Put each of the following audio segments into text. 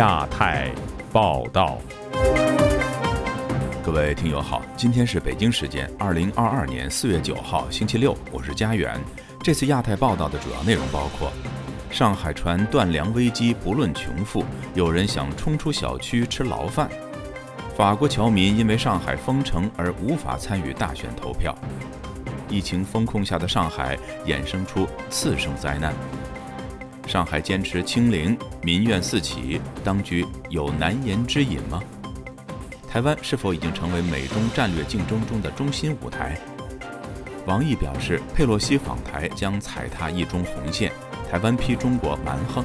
亚太报道，各位听友好，今天是北京时间二零二二年四月九号星期六，我是佳远。这次亚太报道的主要内容包括：上海传断粮危机，不论穷富，有人想冲出小区吃牢饭；法国侨民因为上海封城而无法参与大选投票；疫情封控下的上海衍生出次生灾难。上海坚持清零，民怨四起，当局有难言之隐吗？台湾是否已经成为美中战略竞争中的中心舞台？王毅表示，佩洛西访台将踩踏一中红线，台湾批中国蛮横。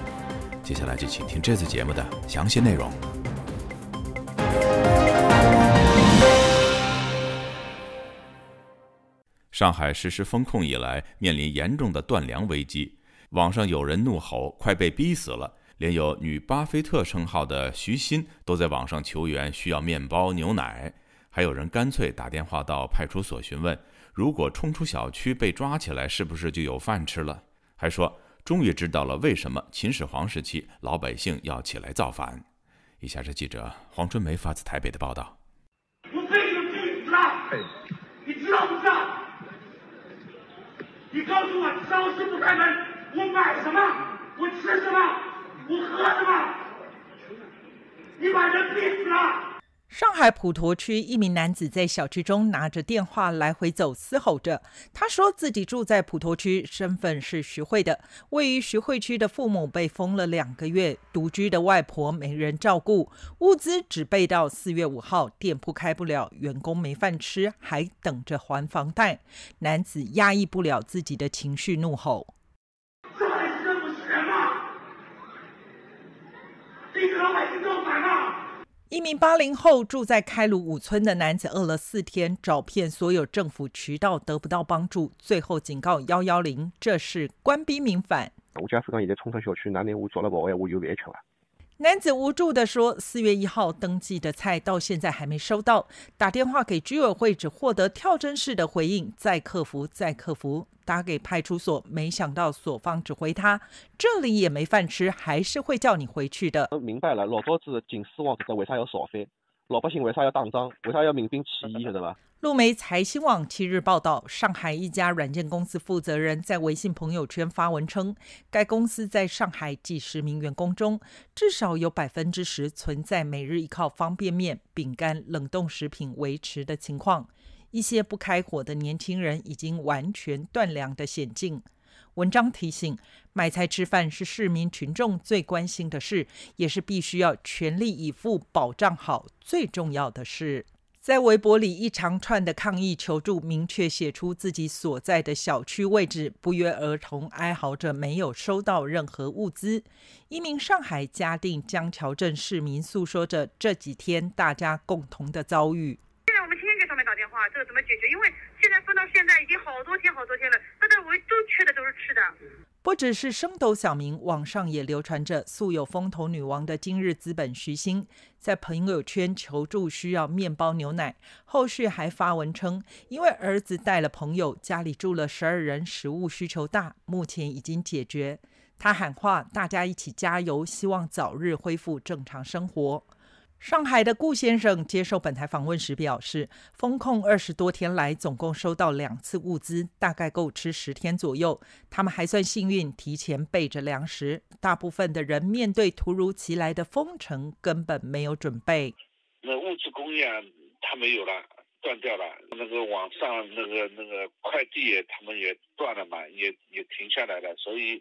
接下来就请听这次节目的详细内容。上海实施封控以来，面临严重的断粮危机。网上有人怒吼：“快被逼死了！”连有“女巴菲特”称号的徐新都在网上求援，需要面包、牛奶。还有人干脆打电话到派出所询问：“如果冲出小区被抓起来，是不是就有饭吃了？”还说：“终于知道了为什么秦始皇时期老百姓要起来造反。”以下是记者黄春梅发自台北的报道：“我被逼去拉，你知道不知道？你告诉我，超市不开门。”我买什么？我吃什么？我喝什么？你把人逼死了！上海普陀区一名男子在小区中拿着电话来回走，嘶吼着。他说自己住在普陀区，身份是徐汇的。位于徐汇区的父母被封了两个月，独居的外婆没人照顾，物资只备到四月五号，店铺开不了，员工没饭吃，还等着还房贷。男子压抑不了自己的情绪，怒吼。一名八零后住在开鲁五村的男子饿了四天，找遍所有政府渠道得不到帮助，最后警告幺幺零，这是官逼民反。我假设讲现在冲出小区，拿拿我做了不好，我有饭吃吗？男子无助地说：“四月一号登记的菜到现在还没收到，打电话给居委会只获得跳针式的回应。再客服再客服，打给派出所，没想到所方只回他：这里也没饭吃，还是会叫你回去的。”明白了，老多子秦始皇这个为啥要造反，老百姓为啥要打仗，为啥要民兵起义，晓得吧？路媒财新网七日报道，上海一家软件公司负责人在微信朋友圈发文称，该公司在上海几十名员工中，至少有百分之十存在每日依靠方便面、饼干、冷冻食品维持的情况，一些不开火的年轻人已经完全断粮的险境。文章提醒，买菜吃饭是市民群众最关心的事，也是必须要全力以赴保障好最重要的事。在微博里一长串的抗议求助，明确写出自己所在的小区位置，不约而同哀嚎着没有收到任何物资。一名上海嘉定江桥镇市民诉说着这几天大家共同的遭遇。现在我们天天给上面打电话，这个怎么解决？因为现在分到现在已经好多天好多天了，不只是升斗小民，网上也流传着素有风投女王的今日资本徐星，在朋友圈求助需要面包牛奶。后续还发文称，因为儿子带了朋友，家里住了十二人，食物需求大，目前已经解决。他喊话大家一起加油，希望早日恢复正常生活。上海的顾先生接受本台访问时表示，封控二十多天来，总共收到两次物资，大概够吃十天左右。他们还算幸运，提前备着粮食。大部分的人面对突如其来的封城，根本没有准备。那物资供应他没有了，断掉了。那个网上那个那个快递，也他们也断了嘛，也也停下来了，所以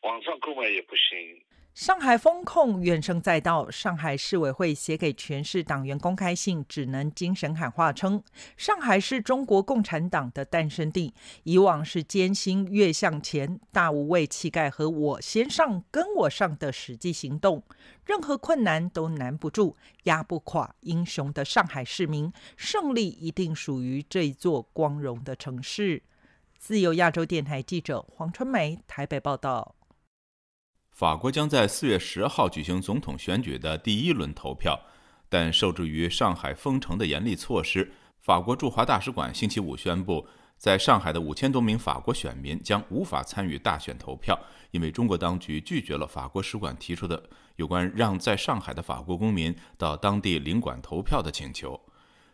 网上购买也不行。上海风控怨声载道，上海市委会写给全市党员公开信，只能精神喊话称：上海是中国共产党的诞生地，以往是艰辛越向前，大无畏气概和我先上，跟我上的实际行动，任何困难都难不住、压不垮英雄的上海市民，胜利一定属于这座光荣的城市。自由亚洲电台记者黄春梅台北报道。法国将在四月十号举行总统选举的第一轮投票，但受制于上海封城的严厉措施，法国驻华大使馆星期五宣布，在上海的五千多名法国选民将无法参与大选投票，因为中国当局拒绝了法国使馆提出的有关让在上海的法国公民到当地领馆投票的请求。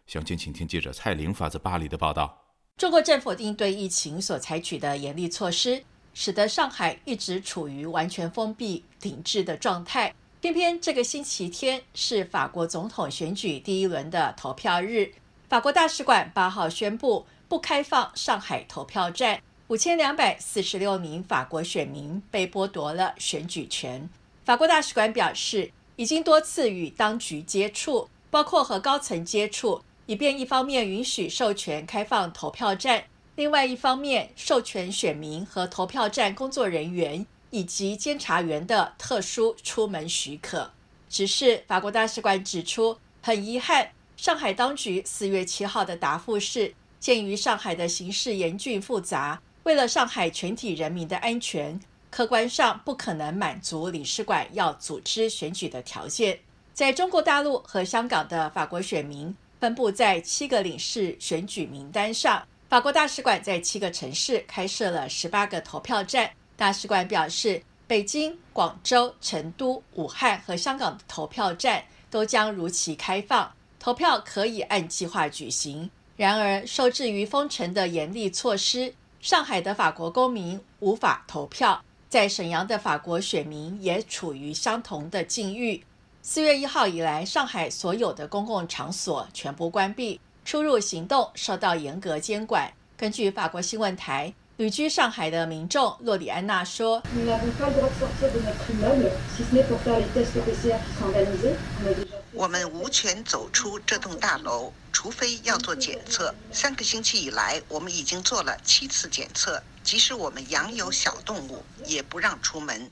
详情，请听记者蔡玲发自巴黎的报道。中国政府应对疫情所采取的严厉措施。使得上海一直处于完全封闭、停滞的状态。偏偏这个星期天是法国总统选举第一轮的投票日，法国大使馆八号宣布不开放上海投票站，五千两百四十六名法国选民被剥夺了选举权。法国大使馆表示，已经多次与当局接触，包括和高层接触，以便一方面允许授权开放投票站。另外一方面，授权选民和投票站工作人员以及监察员的特殊出门许可。只是法国大使馆指出，很遗憾，上海当局四月七号的答复是：鉴于上海的形势严峻复杂，为了上海全体人民的安全，客观上不可能满足领事馆要组织选举的条件。在中国大陆和香港的法国选民分布在七个领事选举名单上。法国大使馆在七个城市开设了十八个投票站。大使馆表示，北京、广州、成都、武汉和香港的投票站都将如期开放，投票可以按计划举行。然而，受制于封城的严厉措施，上海的法国公民无法投票。在沈阳的法国选民也处于相同的境遇。四月一号以来，上海所有的公共场所全部关闭。出入行动受到严格监管。根据法国新闻台，旅居上海的民众洛里安娜说：“我们无权走出这栋大楼，除非要做检测。三个星期以来，我们已经做了七次检测，即使我们养有小动物，也不让出门。”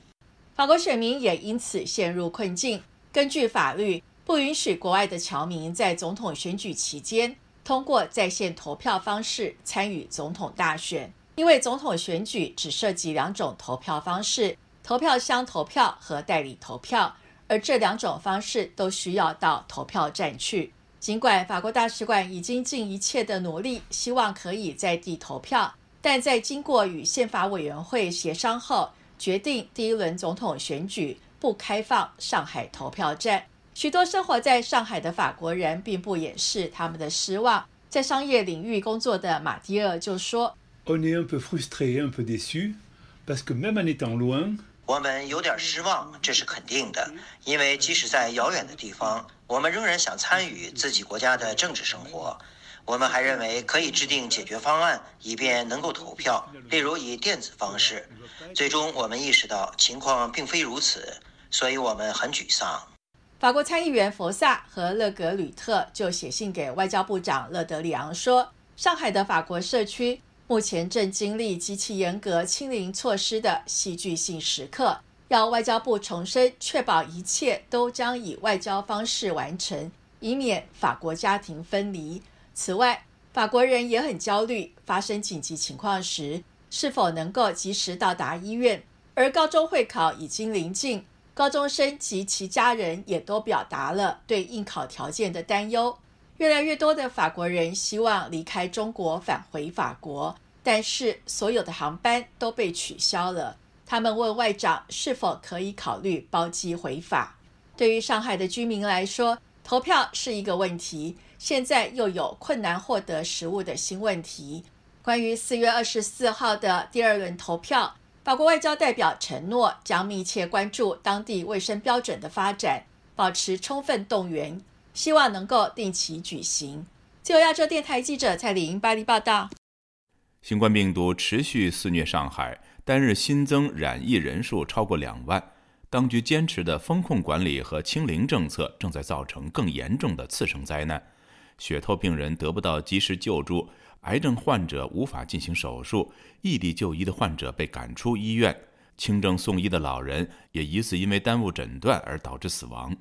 法国选民也因此陷入困境。根据法律，不允许国外的侨民在总统选举期间。通过在线投票方式参与总统大选，因为总统选举只涉及两种投票方式：投票箱投票和代理投票，而这两种方式都需要到投票站去。尽管法国大使馆已经尽一切的努力，希望可以在地投票，但在经过与宪法委员会协商后，决定第一轮总统选举不开放上海投票站。许多生活在上海的法国人并不掩饰他们的失望。在商业领域工作的马蒂尔就说：“我们有点失望，这是肯定的，因为即使在遥远的地方，我们仍然想参与自己国家的政治生活。我们还认为可以制定解决方案，以便能够投票，例如以电子方式。最终，我们意识到情况并非如此，所以我们很沮丧。”法国参议员佛萨和勒格吕特就写信给外交部长勒德里昂说：“上海的法国社区目前正经历极其严格清零措施的戏剧性时刻，要外交部重申，确保一切都将以外交方式完成，以免法国家庭分离。此外，法国人也很焦虑，发生紧急情况时是否能够及时到达医院，而高中会考已经临近。”高中生及其家人也都表达了对应考条件的担忧。越来越多的法国人希望离开中国返回法国，但是所有的航班都被取消了。他们问外长是否可以考虑包机回法。对于上海的居民来说，投票是一个问题，现在又有困难获得食物的新问题。关于四月二十四号的第二轮投票。法国外交代表承诺将密切关注当地卫生标准的发展，保持充分动员，希望能够定期举行。就亚洲电台记者蔡林巴黎报道，新冠病毒持续肆虐上海，单日新增染疫人数超过两万。当局坚持的封控管理和清零政策正在造成更严重的次生灾难，血透病人得不到及时救助。癌症患者无法进行手术，异地就医的患者被赶出医院，轻症送医的老人也疑似因为耽误诊断而导致死亡。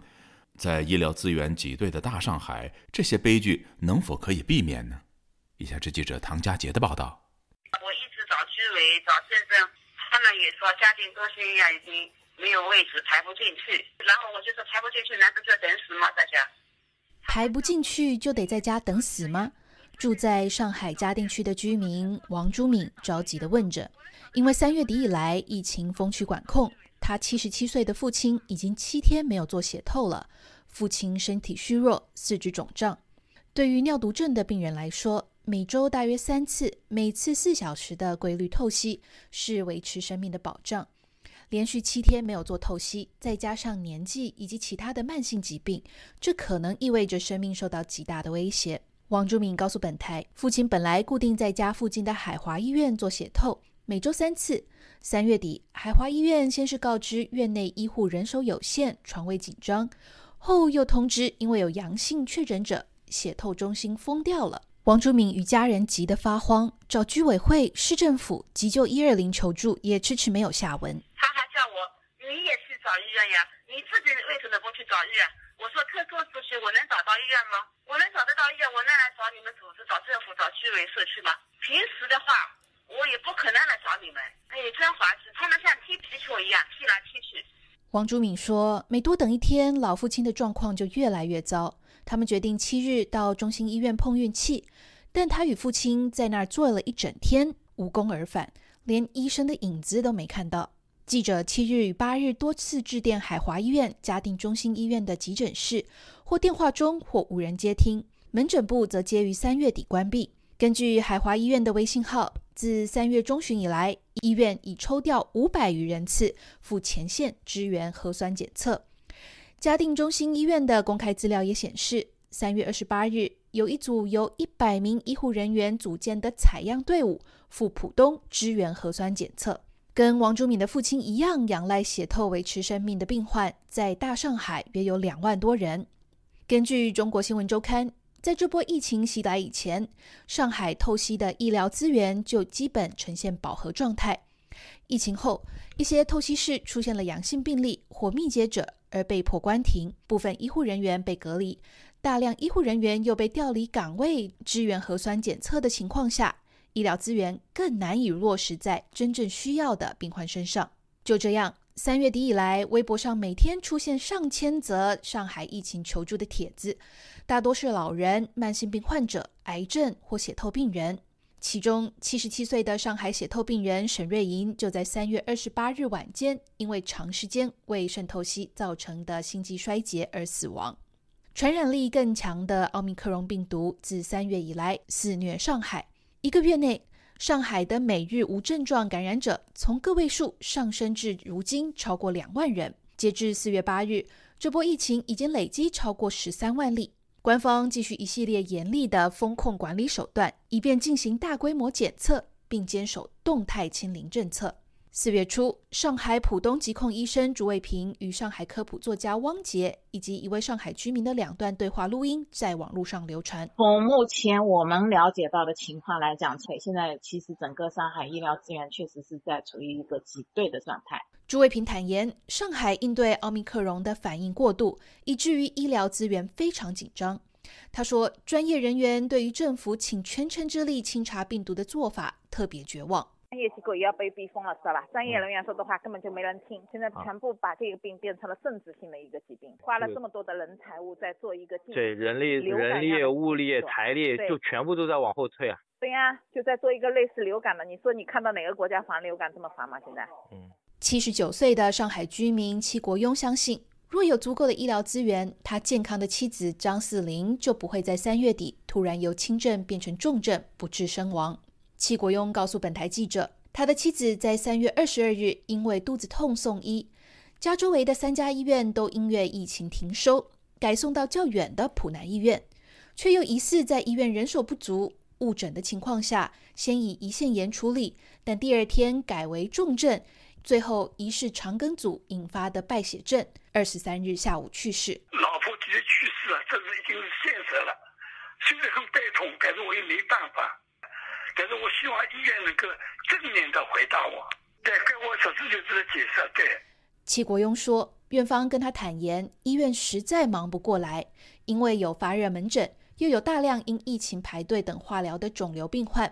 在医疗资源挤兑的大上海，这些悲剧能否可以避免呢？以下是记者唐佳杰的报道。我一直找居委找镇镇，他们也说家庭中心医院已经没有位置排不进去，然后我就说排不进去难道就要等死吗？大家排不进去就得在家等死吗？住在上海嘉定区的居民王朱敏着急地问着，因为三月底以来疫情封区管控，他七十七岁的父亲已经七天没有做血透了。父亲身体虚弱，四肢肿胀。对于尿毒症的病人来说，每周大约三次，每次四小时的规律透析是维持生命的保障。连续七天没有做透析，再加上年纪以及其他的慢性疾病，这可能意味着生命受到极大的威胁。王朱敏告诉本台，父亲本来固定在家附近的海华医院做血透，每周三次。三月底，海华医院先是告知院内医护人手有限，床位紧张，后又通知因为有阳性确诊者，血透中心封掉了。王朱敏与家人急得发慌，找居委会、市政府、急救一二零求助，也迟迟没有下文。他还叫我，你也去找医院呀？你自己为什么不去找医院？我说特殊出去我能找到医院吗？我能找得到医院？我能来找你们组织、找政府、找区委、社区吗？平时的话，我也不可能来找你们。哎，真滑稽，他们像踢皮球一样踢来踢去。王竹敏说，每多等一天，老父亲的状况就越来越糟。他们决定七日到中心医院碰运气，但他与父亲在那儿坐了一整天，无功而返，连医生的影子都没看到。记者七日与八日多次致电海华医院、嘉定中心医院的急诊室，或电话中或无人接听。门诊部则皆于三月底关闭。根据海华医院的微信号，自三月中旬以来，医院已抽调五百余人次赴前线支援核酸检测。嘉定中心医院的公开资料也显示，三月二十八日有一组由一百名医护人员组建的采样队伍赴浦东支援核酸检测。跟王竹敏的父亲一样仰赖血透维持生命的病患，在大上海约有两万多人。根据《中国新闻周刊》，在这波疫情袭来以前，上海透析的医疗资源就基本呈现饱和状态。疫情后，一些透析室出现了阳性病例或密接者，而被迫关停，部分医护人员被隔离，大量医护人员又被调离岗位支援核酸检测的情况下。医疗资源更难以落实在真正需要的病患身上。就这样，三月底以来，微博上每天出现上千则上海疫情求助的帖子，大多是老人、慢性病患者、癌症或血透病人。其中，七十七岁的上海血透病人沈瑞银就在三月二十八日晚间，因为长时间未肾透析造成的心肌衰竭而死亡。传染力更强的奥密克戎病毒自三月以来肆虐上海。一个月内，上海的每日无症状感染者从个位数上升至如今超过两万人。截至四月八日，这波疫情已经累积超过十三万例。官方继续一系列严厉的风控管理手段，以便进行大规模检测，并坚守动态清零政策。四月初，上海浦东疾控医生朱卫平与上海科普作家汪杰以及一位上海居民的两段对话录音在网络上流传。从目前我们了解到的情况来讲，现在其实整个上海医疗资源确实是在处于一个挤兑的状态。朱卫平坦言，上海应对奥密克戎的反应过度，以至于医疗资源非常紧张。他说，专业人员对于政府请全城之力清查病毒的做法特别绝望。专业机构也要被逼疯了，知道吧？专业人员说的话根本就没人听。现在全部把这个病变成了政治性的一个疾病，花了这么多的人财物在做一个对人力、人力、物力、财力就全部都在往后退啊。对呀，就在做一个类似流感的。你说你看到哪个国家防流感这么防吗？现在，七十九岁的上海居民戚国庸相信，若有足够的医疗资源，他健康的妻子张四林就不会在三月底突然由轻症变成重症，不治身亡。戚国庸告诉本台记者，他的妻子在三月二十二日因为肚子痛送医，家周围的三家医院都因为疫情停收，改送到较远的普南医院，却又疑似在医院人手不足、误诊的情况下，先以胰腺炎处理，但第二天改为重症，最后疑似肠梗阻引发的败血症，二十三日下午去世。老婆直接去世了，这是已经是现实了，虽然很悲痛，但是我也没办法。但是我希望医院能够正面的回答我，对给我实事求是的解释。对，齐国庸说，院方跟他坦言，医院实在忙不过来，因为有发热门诊，又有大量因疫情排队等化疗的肿瘤病患。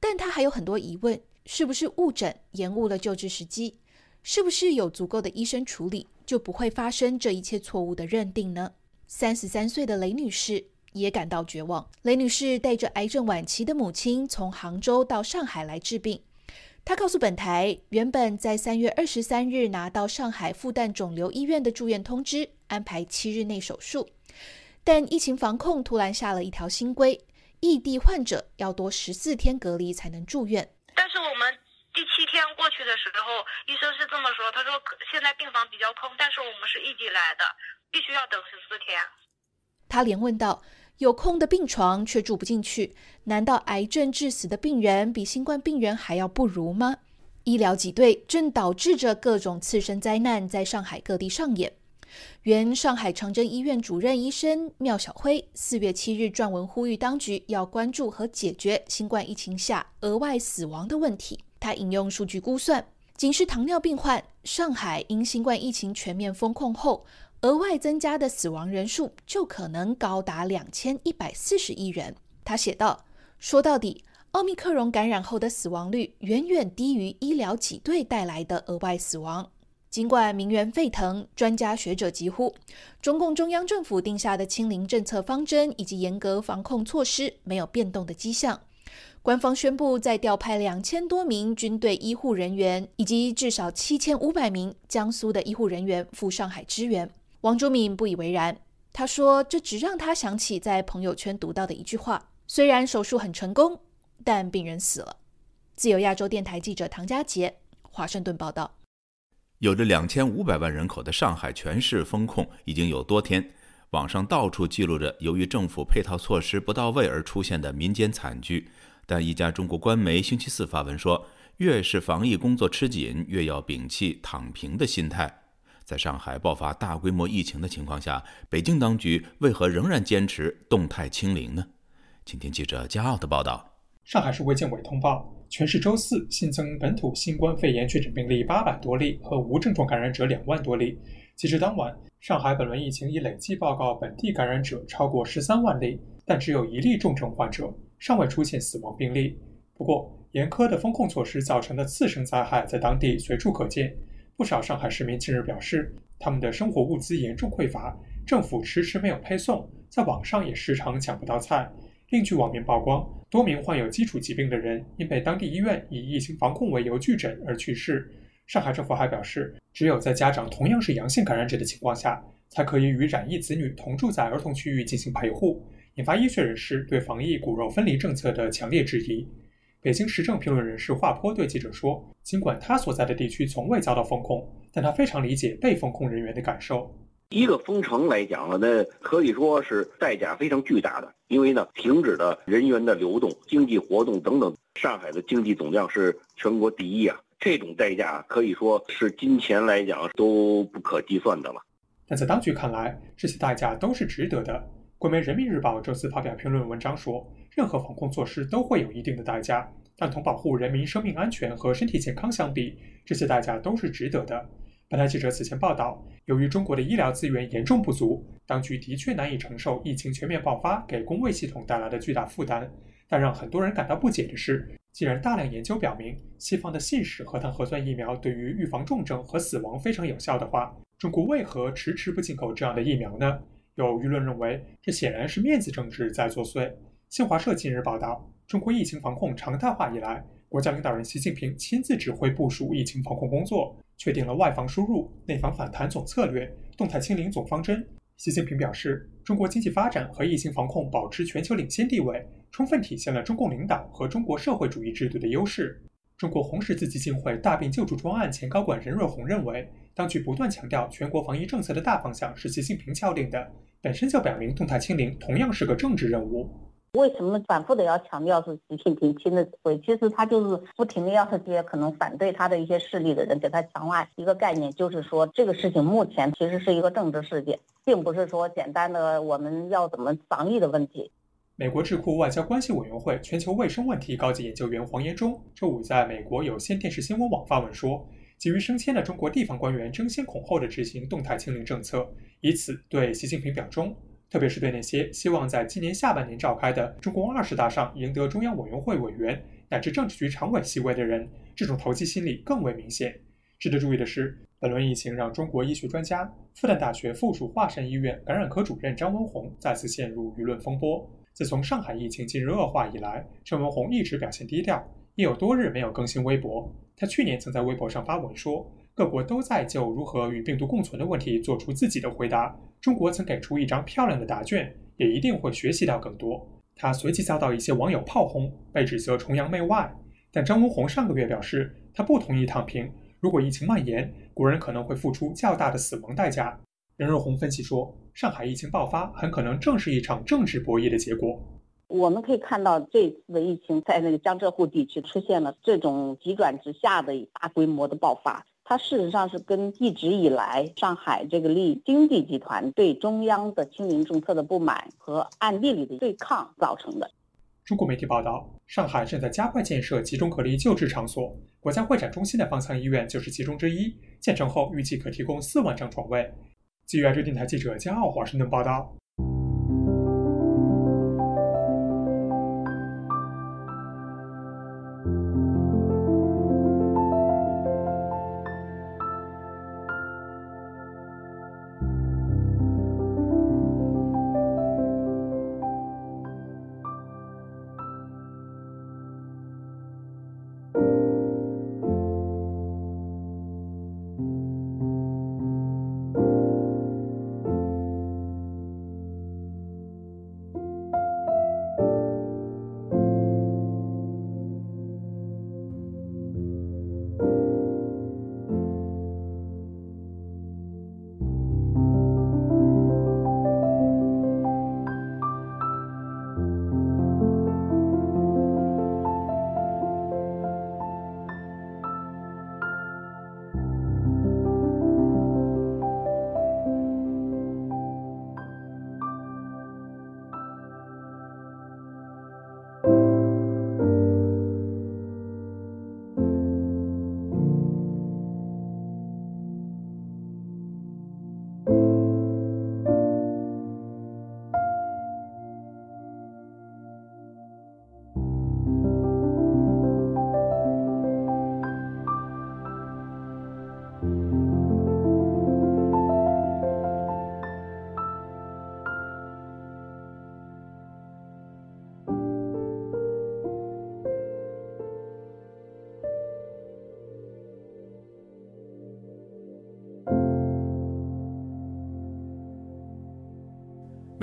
但他还有很多疑问：是不是误诊延误了救治时机？是不是有足够的医生处理，就不会发生这一切错误的认定呢？三十三岁的雷女士。也感到绝望。雷女士带着癌症晚期的母亲从杭州到上海来治病。她告诉本台，原本在三月二十三日拿到上海复旦肿瘤医院的住院通知，安排七日内手术。但疫情防控突然下了一条新规，异地患者要多十四天隔离才能住院。但是我们第七天过去的时候，医生是这么说，他说现在病房比较空，但是我们是异地来的，必须要等十四天。她连问道。有空的病床却住不进去，难道癌症致死的病人比新冠病人还要不如吗？医疗挤兑正导致着各种次生灾难在上海各地上演。原上海长征医院主任医生缪小辉四月七日撰文呼吁当局要关注和解决新冠疫情下额外死亡的问题。他引用数据估算，仅是糖尿病患，上海因新冠疫情全面封控后。额外增加的死亡人数就可能高达两千一百四十亿人。他写道：“说到底，奥密克戎感染后的死亡率远远低于医疗挤兑带来的额外死亡。尽管民怨沸腾，专家学者疾呼，中共中央政府定下的清零政策方针以及严格防控措施没有变动的迹象。官方宣布，再调派两千多名军队医护人员以及至少七千五百名江苏的医护人员赴上海支援。”王竹敏不以为然，他说：“这只让他想起在朋友圈读到的一句话，虽然手术很成功，但病人死了。”自由亚洲电台记者唐佳杰，华盛顿报道。有着两千五百万人口的上海全市封控已经有多天，网上到处记录着由于政府配套措施不到位而出现的民间惨剧。但一家中国官媒星期四发文说：“越是防疫工作吃紧，越要摒弃躺平的心态。”在上海爆发大规模疫情的情况下，北京当局为何仍然坚持动态清零呢？今天记者江奥的报道，上海市卫健委通报，全市周四新增本土新冠肺炎确诊病例八百多例和无症状感染者两万多例。截至当晚，上海本轮疫情已累计报告本地感染者超过十三万例，但只有一例重症患者，尚未出现死亡病例。不过，严苛的风控措施造成的次生灾害，在当地随处可见。不少上海市民近日表示，他们的生活物资严重匮乏，政府迟迟没有配送，在网上也时常抢不到菜。另据网民曝光，多名患有基础疾病的人因被当地医院以疫情防控为由拒诊而去世。上海政府还表示，只有在家长同样是阳性感染者的情况下，才可以与染疫子女同住在儿童区域进行陪护，引发医学人士对防疫“骨肉分离”政策的强烈质疑。北京时政评论人士华坡对记者说：“尽管他所在的地区从未遭到封控，但他非常理解被封控人员的感受。一个封城来讲呢，那可以说是代价非常巨大的，因为呢，停止了人员的流动、经济活动等等。上海的经济总量是全国第一啊，这种代价可以说是金钱来讲都不可计算的了。但在当局看来，这些代价都是值得的。国媒《人民日报》这次发表评论文章说。”任何防控措施都会有一定的代价，但同保护人民生命安全和身体健康相比，这些代价都是值得的。本台记者此前报道，由于中国的医疗资源严重不足，当局的确难以承受疫情全面爆发给公卫系统带来的巨大负担。但让很多人感到不解的是，既然大量研究表明西方的信使核糖核酸疫苗对于预防重症和死亡非常有效的话，中国为何迟迟不进口这样的疫苗呢？有舆论认为，这显然是面子政治在作祟。新华社近日报道，中国疫情防控常态化以来，国家领导人习近平亲自指挥部署疫情防控工作，确定了外防输入、内防反弹总策略，动态清零总方针。习近平表示，中国经济发展和疫情防控保持全球领先地位，充分体现了中共领导和中国社会主义制度的优势。中国红十字基金会大病救助专案前高管任若红认为，当局不断强调全国防疫政策的大方向是习近平敲定的，本身就表明动态清零同样是个政治任务。为什么反复的要强调是习近平自指挥？其实他就是不停的要这些可能反对他的一些势力的人给他强化一个概念，就是说这个事情目前其实是一个政治事件，并不是说简单的我们要怎么防疫的问题。美国智库外交关系委员会全球卫生问题高级研究员黄延忠周五在美国有线电视新闻网发文说，急于升迁的中国地方官员争先恐后的执行动态清零政策，以此对习近平表忠。特别是对那些希望在今年下半年召开的中共二十大上赢得中央委员会委员乃至政治局常委席位的人，这种投机心理更为明显。值得注意的是，本轮疫情让中国医学专家、复旦大学附属华山医院感染科主任张文宏再次陷入舆论风波。自从上海疫情近日恶化以来，张文宏一直表现低调，也有多日没有更新微博。他去年曾在微博上发文说。各国都在就如何与病毒共存的问题做出自己的回答。中国曾给出一张漂亮的答卷，也一定会学习到更多。他随即遭到一些网友炮轰，被指责崇洋媚外。但张文宏上个月表示，他不同意躺平。如果疫情蔓延，国人可能会付出较大的死亡代价。任若红分析说，上海疫情爆发很可能正是一场政治博弈的结果。我们可以看到，这次的疫情在那个江浙沪地区出现了这种急转直下的大规模的爆发。它事实上是跟一直以来上海这个利经济集团对中央的亲民政策的不满和暗地里的对抗造成的。中国媒体报道，上海正在加快建设集中隔离救治场所，国家会展中心的方舱医院就是其中之一，建成后预计可提供四万张床位。据亚洲电台记者加奥华盛顿报道。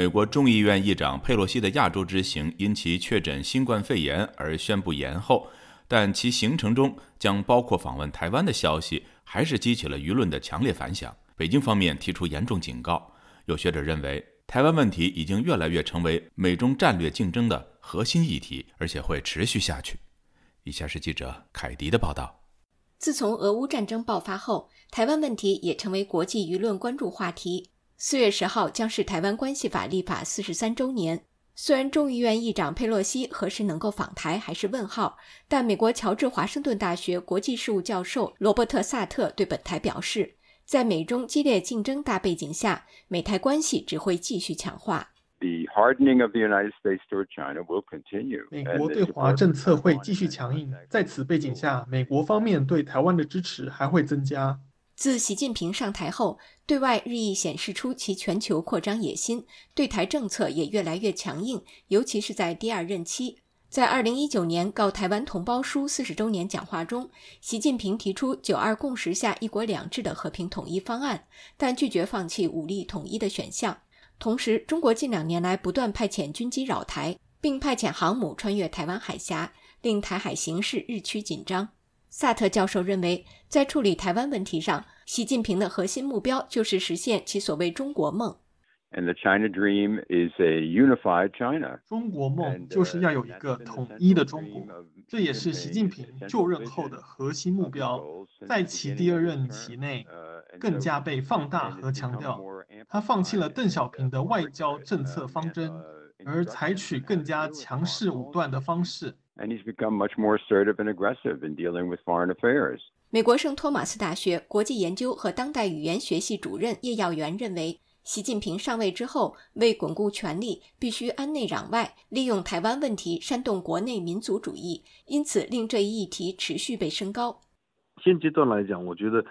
美国众议院议长佩洛西的亚洲之行因其确诊新冠肺炎而宣布延后，但其行程中将包括访问台湾的消息，还是激起了舆论的强烈反响。北京方面提出严重警告。有学者认为，台湾问题已经越来越成为美中战略竞争的核心议题，而且会持续下去。以下是记者凯迪的报道：自从俄乌战争爆发后，台湾问题也成为国际舆论关注话题。四月十号将是台湾关系法立法四十三周年。虽然众议院议长佩洛西何时能够访台还是问号，但美国乔治华盛顿大学国际事务教授罗伯特·萨特对本台表示，在美中激烈竞争大背景下，美台关系只会继续强化。The hardening of the United States toward China will continue。美国对华政策会继续强硬，在此背景下，美国方面对台湾的支持还会增加。自习近平上台后，对外日益显示出其全球扩张野心，对台政策也越来越强硬，尤其是在第二任期。在二零一九年告台湾同胞书四十周年讲话中，习近平提出“九二共识”下一国两制的和平统一方案，但拒绝放弃武力统一的选项。同时，中国近两年来不断派遣军机扰台，并派遣航母穿越台湾海峡，令台海形势日趋紧张。萨特教授认为，在处理台湾问题上，习近平的核心目标就是实现其所谓“中国梦 ”，and the China dream is a unified China。中国梦就是要有一个统一的中国，这也是习近平就任后的核心目标，在其第二任期内更加被放大和强调。他放弃了邓小平的外交政策方针，而采取更加强势武断的方式。And he's become much more assertive and aggressive in dealing with foreign affairs. 美国圣托马斯大学国际研究和当代语言学系主任叶耀元认为，习近平上位之后，为巩固权力，必须安内攘外，利用台湾问题煽动国内民族主义，因此令这一议题持续被升高。现阶段来讲，我觉得。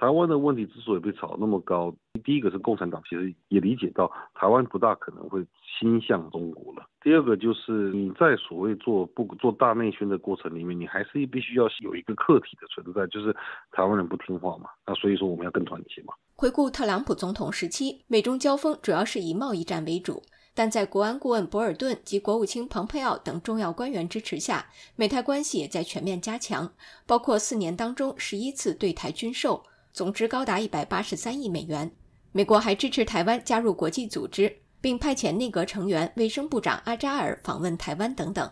台湾的问题之所以被炒那么高，第一个是共产党其实也理解到台湾不大可能会心向中国了。第二个就是你在所谓做不做大内宣的过程里面，你还是必须要有一个客体的存在，就是台湾人不听话嘛，那所以说我们要更团结嘛。回顾特朗普总统时期，美中交锋主要是以贸易战为主，但在国安顾问博尔顿及国务卿蓬佩奥等重要官员支持下，美台关系也在全面加强，包括四年当中十一次对台军售。总值高达一百八十三亿美元。美国还支持台湾加入国际组织，并派遣内阁成员、卫生部长阿扎尔访问台湾等等。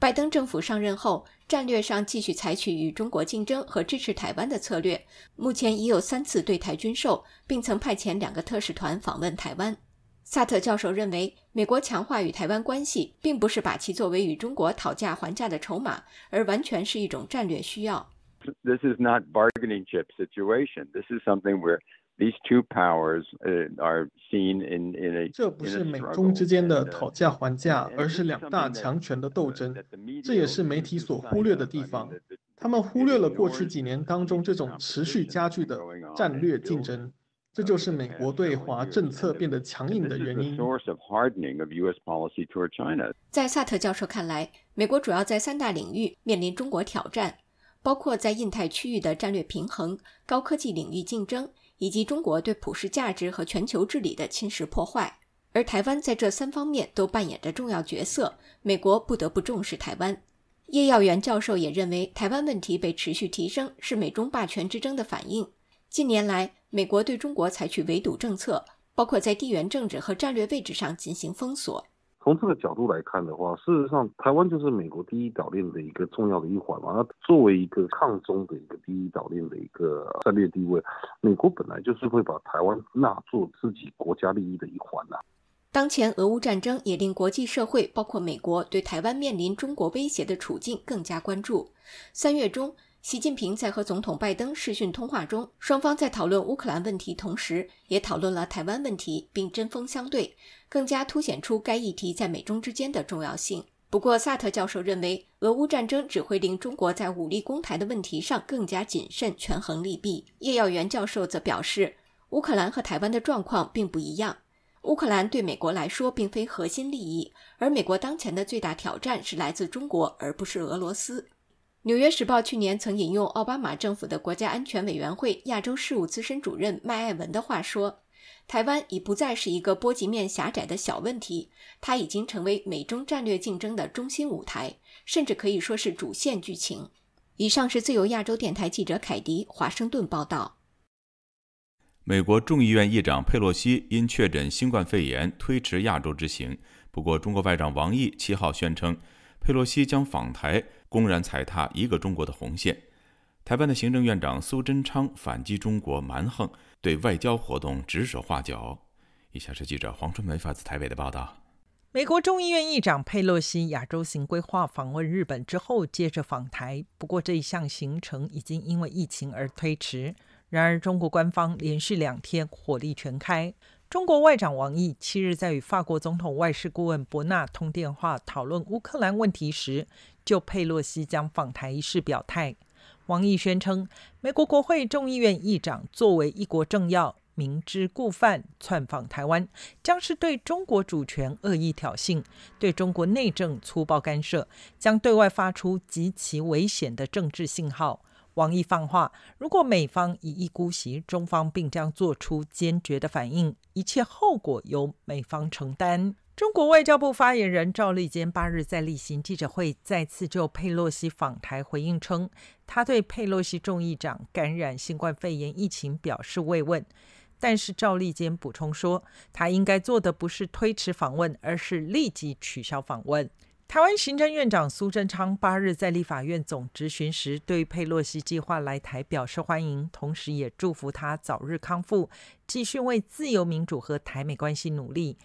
拜登政府上任后，战略上继续采取与中国竞争和支持台湾的策略。目前已有三次对台军售，并曾派遣两个特使团访问台湾。萨特教授认为，美国强化与台湾关系，并不是把其作为与中国讨价还价的筹码，而完全是一种战略需要。This is not bargaining chip situation. This is something where these two powers are seen in in a 这不是美中之间的讨价还价，而是两大强权的斗争。这也是媒体所忽略的地方。他们忽略了过去几年当中这种持续加剧的战略竞争。这就是美国对华政策变得强硬的原因。在萨特教授看来，美国主要在三大领域面临中国挑战。包括在印太区域的战略平衡、高科技领域竞争，以及中国对普世价值和全球治理的侵蚀破坏，而台湾在这三方面都扮演着重要角色，美国不得不重视台湾。叶耀元教授也认为，台湾问题被持续提升是美中霸权之争的反应。近年来，美国对中国采取围堵政策，包括在地缘政治和战略位置上进行封锁。从这个角度来看的话，事实上台湾就是美国第一岛链的一个重要的一环嘛。那作为一个抗中的一个第一岛链的一个战略地位，美国本来就是会把台湾纳作自己国家利益的一环呐。当前俄乌战争也令国际社会，包括美国，对台湾面临中国威胁的处境更加关注。三月中。习近平在和总统拜登视讯通话中，双方在讨论乌克兰问题同时，也讨论了台湾问题，并针锋相对，更加凸显出该议题在美中之间的重要性。不过，萨特教授认为，俄乌战争只会令中国在武力攻台的问题上更加谨慎，权衡利弊。叶耀元教授则表示，乌克兰和台湾的状况并不一样，乌克兰对美国来说并非核心利益，而美国当前的最大挑战是来自中国，而不是俄罗斯。《纽约时报》去年曾引用奥巴马政府的国家安全委员会亚洲事务资深主任麦爱文的话说：“台湾已不再是一个波及面狭窄的小问题，它已经成为美中战略竞争的中心舞台，甚至可以说是主线剧情。”以上是自由亚洲电台记者凯迪华盛顿报道。美国众议院议长佩洛西因确诊新冠肺炎推迟亚洲之行。不过，中国外长王毅七号宣称，佩洛西将访台。公然踩踏“一个中国”的红线，台湾的行政院长苏贞昌反击中国蛮横，对外交活动指手画脚。以下是记者黄春梅发自台北的报道：美国众议院议长佩洛西亚洲行规划访问日本之后，接着访台，不过这一项行程已经因为疫情而推迟。然而，中国官方连续两天火力全开。中国外长王毅七日在与法国总统外事顾问博纳通电话讨论乌克兰问题时。就佩洛西将访台一事表态，王毅宣称，美国国会众议院议长作为一国政要，明知故犯窜访台湾，将是对中国主权恶意挑衅，对中国内政粗暴干涉，将对外发出极其危险的政治信号。王毅放话，如果美方一意孤行，中方并将做出坚决的反应，一切后果由美方承担。中国外交部发言人赵立坚八日在例行记者会再次就佩洛西访台回应称，他对佩洛西众议长感染新冠肺炎疫情表示慰问。但是赵立坚补充说，他应该做的不是推迟访问，而是立即取消访问。台湾行政院长苏贞昌八日在立法院总执询时，对佩洛西计划来台表示欢迎，同时也祝福他早日康复，继续为自由民主和台美关系努力。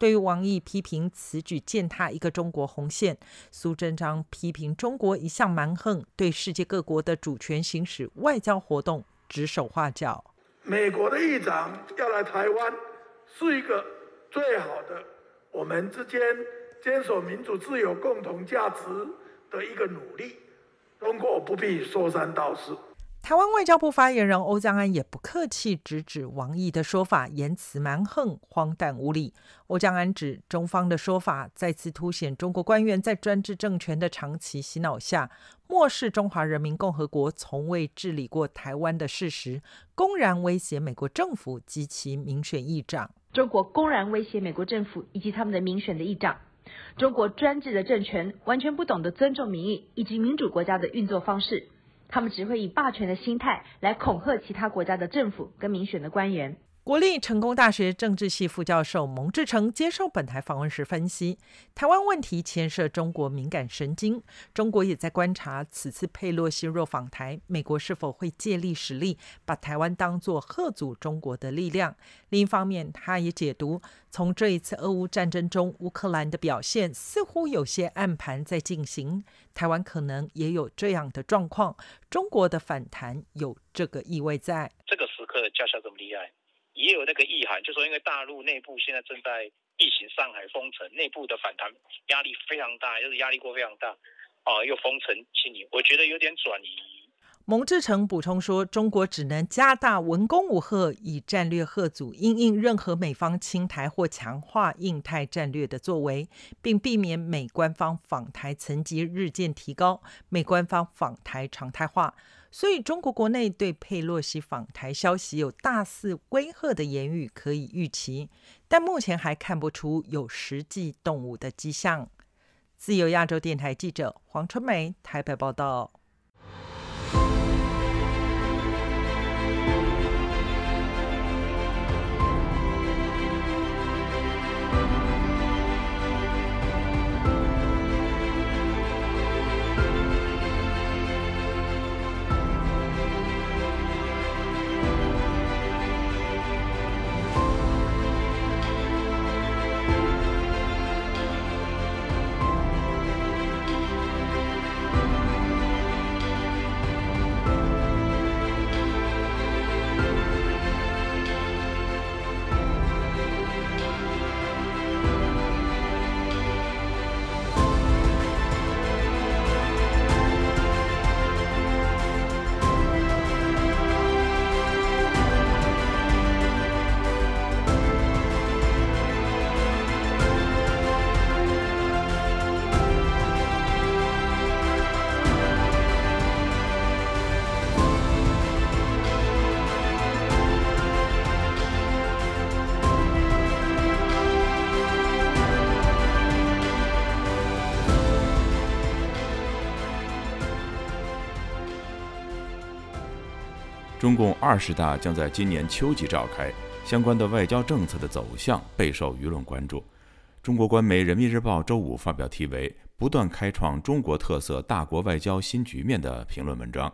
对于王毅批评此举践踏一个中国红线，苏贞昌批评中国一向蛮横，对世界各国的主权行使外交活动指手画脚。美国的议长要来台湾，是一个最好的我们之间坚守民主自由共同价值的一个努力。中国不必说三道四。台湾外交部发言人欧江安也不客气，直指王毅的说法言辞蛮横、荒诞无理。欧江安指，中方的说法再次凸显中国官员在专制政权的长期洗脑下，漠视中华人民共和国从未治理过台湾的事实，公然威胁美国政府及其民选议长。中国公然威胁美国政府以及他们的民选的议长。中国专制的政权完全不懂得尊重民意以及民主国家的运作方式。他们只会以霸权的心态来恐吓其他国家的政府跟民选的官员。国立成功大学政治系副教授蒙志成接受本台访问时分析，台湾问题牵涉中国敏感神经，中国也在观察此次佩洛西若访台，美国是否会借力使力，把台湾当作贺阻中国的力量。另一方面，他也解读，从这一次俄乌战争中，乌克兰的表现似乎有些暗盘在进行，台湾可能也有这样的状况，中国的反弹有这个意味在。这个时刻，教效这么厉害。也有那个意涵，就说因为大陆内部现在正在疫情，上海封城，内部的反弹压力非常大，就是压力锅非常大，啊，又封城，清年我觉得有点转移。蒙志成补充说，中国只能加大文攻武赫，以战略吓阻因应任何美方侵台或强化印太战略的作为，并避免美官方访台层级日渐提高，美官方访台常态化。所以，中国国内对佩洛西访台消息有大肆威吓的言语可以预期，但目前还看不出有实际动武的迹象。自由亚洲电台记者黄春梅台北报道。中共二十大将在今年秋季召开，相关的外交政策的走向备受舆论关注。中国官媒《人民日报》周五发表题为《不断开创中国特色大国外交新局面》的评论文章，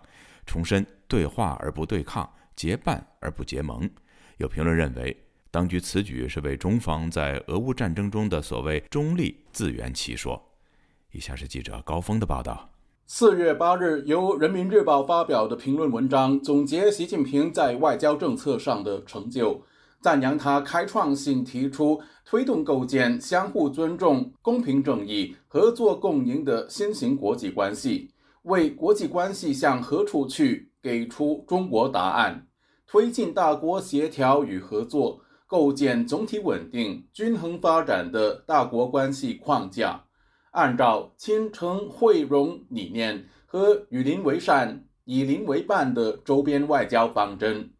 重申“对话而不对抗，结伴而不结盟”。有评论认为，当局此举是为中方在俄乌战争中的所谓“中立”自圆其说。以下是记者高峰的报道。四月八日，由《人民日报》发表的评论文章总结习近平在外交政策上的成就，赞扬他开创性提出推动构建相互尊重、公平正义、合作共赢的新型国际关系，为国际关系向何处去给出中国答案，推进大国协调与合作，构建总体稳定、均衡发展的大国关系框架。按照亲诚惠容理念和与邻为善、以邻为伴的周边外交方针，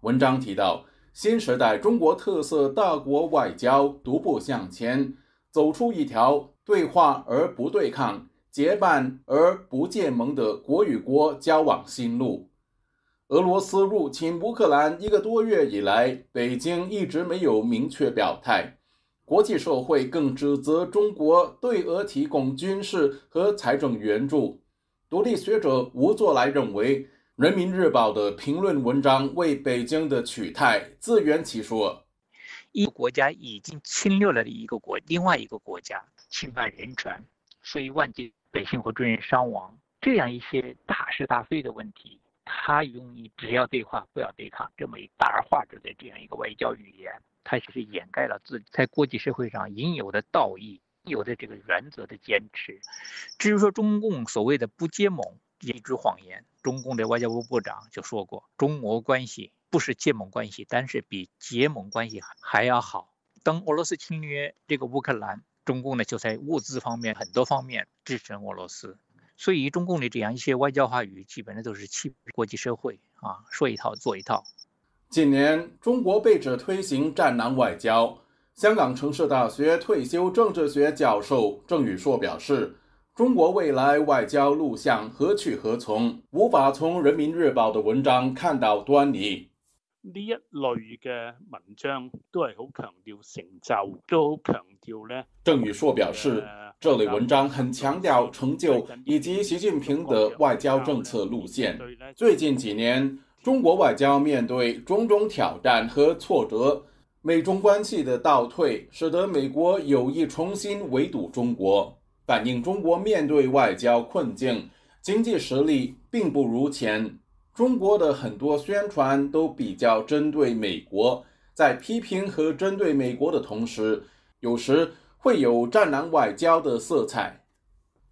文章提到，新时代中国特色大国外交独步向前，走出一条对话而不对抗、结伴而不结盟的国与国交往新路。俄罗斯入侵乌克兰一个多月以来，北京一直没有明确表态。国际社会更指责中国对俄提供军事和财政援助。独立学者吴作来认为，《人民日报》的评论文章为北京的取态自圆其说。一国家已经侵略了一个国，另外一个国家侵犯人权，所以万计百姓和军人伤亡，这样一些大是大非的问题，他用以“只要对话，不要对抗”这么一大而化之的这样一个外交语言。还其是掩盖了自己在国际社会上应有的道义、有的这个原则的坚持。至于说中共所谓的不结盟，一句谎言。中共的外交部部长就说过，中俄关系不是结盟关系，但是比结盟关系还要好。当俄罗斯侵略这个乌克兰，中共呢就在物资方面很多方面支持俄罗斯。所以中共的这样一些外交话语，基本上都是欺国际社会啊，说一套做一套。近年，中国被指推行“战狼外交”。香港城市大学退休政治学教授郑宇硕表示：“中国未来外交路向何去何从，无法从《人民日报》的文章看到端倪。”呢一类嘅文章都系好强调成就，都好强调呢郑宇硕表示，这类文章很强调成就以及习近平的外交政策路线。最近几年。中国外交面对种种挑战和挫折，美中关系的倒退使得美国有意重新围堵中国，反映中国面对外交困境，经济实力并不如前。中国的很多宣传都比较针对美国，在批评和针对美国的同时，有时会有战狼外交的色彩。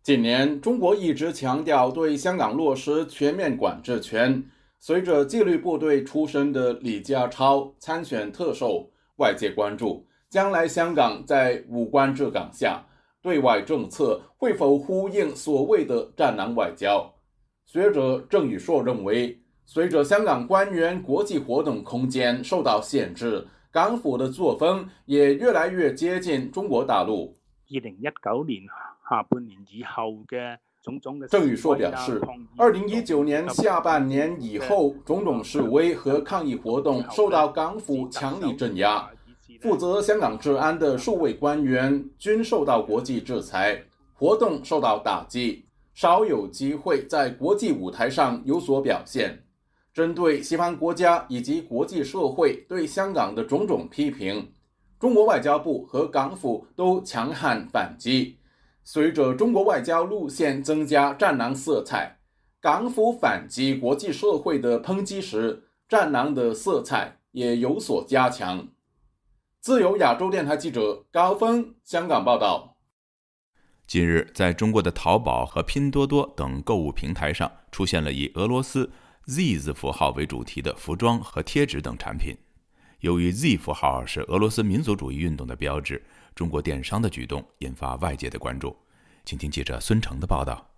近年，中国一直强调对香港落实全面管制权。随着纪律部队出身的李家超参选特首，外界关注将来香港在“五官治港”下，对外政策会否呼应所谓的“战狼外交”？学者郑宇硕认为，随着香港官员国际活动空间受到限制，港府的作风也越来越接近中国大陆。二零一九年下半年以后嘅。郑宇硕表示，二零一九年下半年以后，种种示威和抗议活动受到港府强力镇压，负责香港治安的数位官员均受到国际制裁，活动受到打击，少有机会在国际舞台上有所表现。针对西方国家以及国际社会对香港的种种批评，中国外交部和港府都强悍反击。随着中国外交路线增加“战狼”色彩，港府反击国际社会的抨击时，“战狼”的色彩也有所加强。自由亚洲电台记者高峰香港报道：近日，在中国的淘宝和拼多多等购物平台上，出现了以俄罗斯 “Z” 字符号为主题的服装和贴纸等产品。由于 “Z” 符号是俄罗斯民族主义运动的标志。中国电商的举动引发外界的关注。请听记者孙成的报道：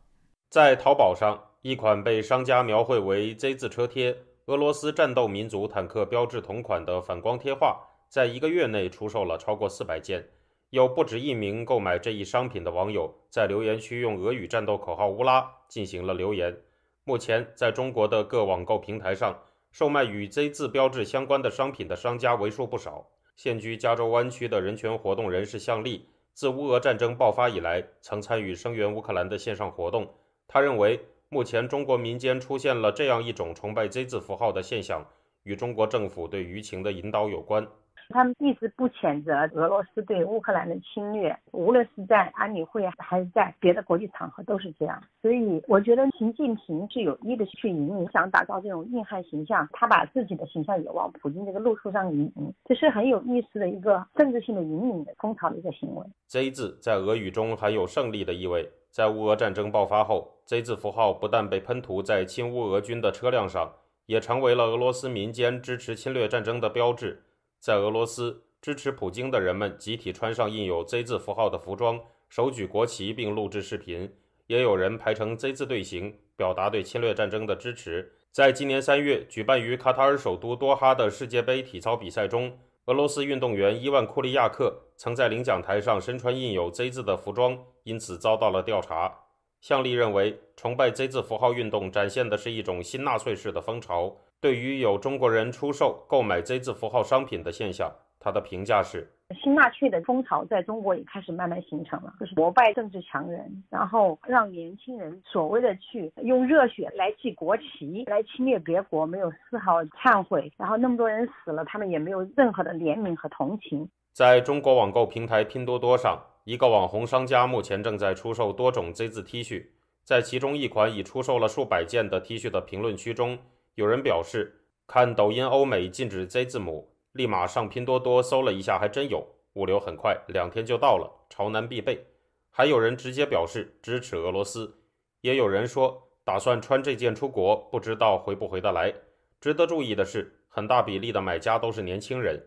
在淘宝上，一款被商家描绘为 “Z 字车贴”、俄罗斯战斗民族坦克标志同款的反光贴画，在一个月内出售了超过四百件。有不止一名购买这一商品的网友在留言区用俄语战斗口号“乌拉”进行了留言。目前，在中国的各网购平台上，售卖与 “Z 字”标志相关的商品的商家为数不少。现居加州湾区的人权活动人士向立，自乌俄战争爆发以来，曾参与声援乌克兰的线上活动。他认为，目前中国民间出现了这样一种崇拜 Z 字符号的现象，与中国政府对舆情的引导有关。他们一直不谴责俄罗斯对乌克兰的侵略，无论是在安理会还是在别的国际场合都是这样。所以我觉得习近平是有意的去引领，想打造这种硬汉形象，他把自己的形象也往普京这个路数上引领，这是很有意思的一个政治性的引领的中潮的一个行为。Z 字在俄语中含有胜利的意味，在乌俄战争爆发后，Z 字符号不但被喷涂在侵乌俄军的车辆上，也成为了俄罗斯民间支持侵略战争的标志。在俄罗斯，支持普京的人们集体穿上印有 Z 字符号的服装，手举国旗并录制视频；也有人排成 Z 字队形，表达对侵略战争的支持。在今年三月，举办于卡塔尔首都多哈的世界杯体操比赛中，俄罗斯运动员伊万库利亚克曾在领奖台上身穿印有 Z 字的服装，因此遭到了调查。向丽认为，崇拜 Z 字符号运动展现的是一种新纳粹式的风潮。对于有中国人出售、购买 Z 字符号商品的现象，他的评价是：新纳粹的风潮在中国也开始慢慢形成了，就是膜拜政治强人，然后让年轻人所谓的去用热血来祭国旗，来侵略别国，没有丝毫忏悔。然后那么多人死了，他们也没有任何的怜悯和同情。在中国网购平台拼多多上。一个网红商家目前正在出售多种 Z 字 T 恤，在其中一款已出售了数百件的 T 恤的评论区中，有人表示看抖音欧美禁止 Z 字母，立马上拼多多搜了一下，还真有，物流很快，两天就到了，潮男必备。还有人直接表示支持俄罗斯，也有人说打算穿这件出国，不知道回不回得来。值得注意的是，很大比例的买家都是年轻人。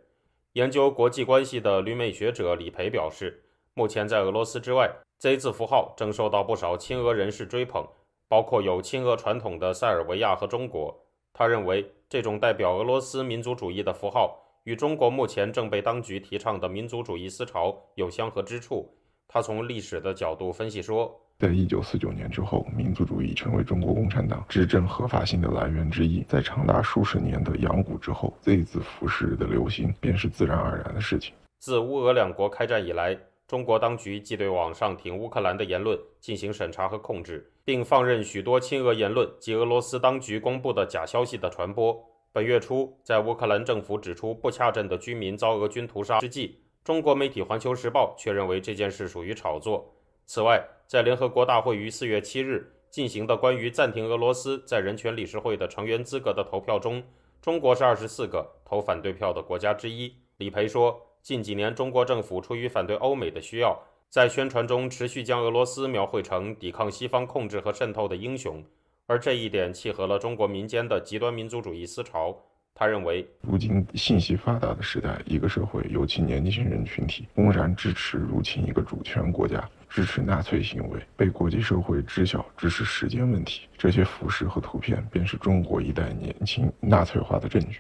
研究国际关系的旅美学者李培表示。目前在俄罗斯之外，Z 字符号正受到不少亲俄人士追捧，包括有亲俄传统的塞尔维亚和中国。他认为，这种代表俄罗斯民族主义的符号与中国目前正被当局提倡的民族主义思潮有相合之处。他从历史的角度分析说，在一九四九年之后，民族主义成为中国共产党执政合法性的来源之一。在长达数十年的养蛊之后，Z 字符式的流行便是自然而然的事情。自乌俄两国开战以来。中国当局既对网上挺乌克兰的言论进行审查和控制，并放任许多亲俄言论及俄罗斯当局公布的假消息的传播。本月初，在乌克兰政府指出布恰镇的居民遭俄军屠杀之际，中国媒体《环球时报》却认为这件事属于炒作。此外，在联合国大会于四月七日进行的关于暂停俄罗斯在人权理事会的成员资格的投票中，中国是二十四个投反对票的国家之一。李培说。近几年，中国政府出于反对欧美的需要，在宣传中持续将俄罗斯描绘成抵抗西方控制和渗透的英雄，而这一点契合了中国民间的极端民族主义思潮。他认为，如今信息发达的时代，一个社会，尤其年轻人群体公然支持入侵一个主权国家、支持纳粹行为，被国际社会知晓，只是时间问题。这些服饰和图片便是中国一代年轻纳粹化的证据。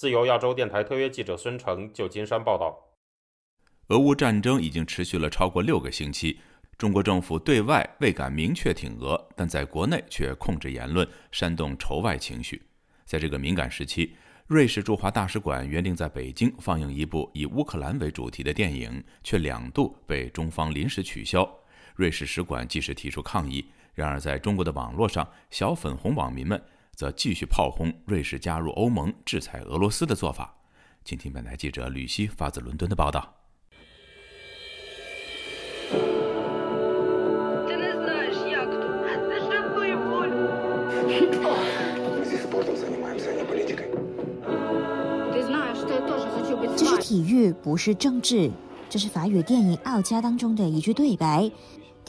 自由亚洲电台特约记者孙成，旧金山报道：俄乌战争已经持续了超过六个星期。中国政府对外未敢明确挺俄，但在国内却控制言论，煽动仇外情绪。在这个敏感时期，瑞士驻华大使馆原定在北京放映一部以乌克兰为主题的电影，却两度被中方临时取消。瑞士使馆即时提出抗议，然而在中国的网络上，小粉红网民们。则继续炮轰瑞士加入欧盟、制裁俄罗斯的做法。请听本台记者吕希发自伦敦的报道。这是体育，不是政治。这是法语电影《奥加》当中的一句对白。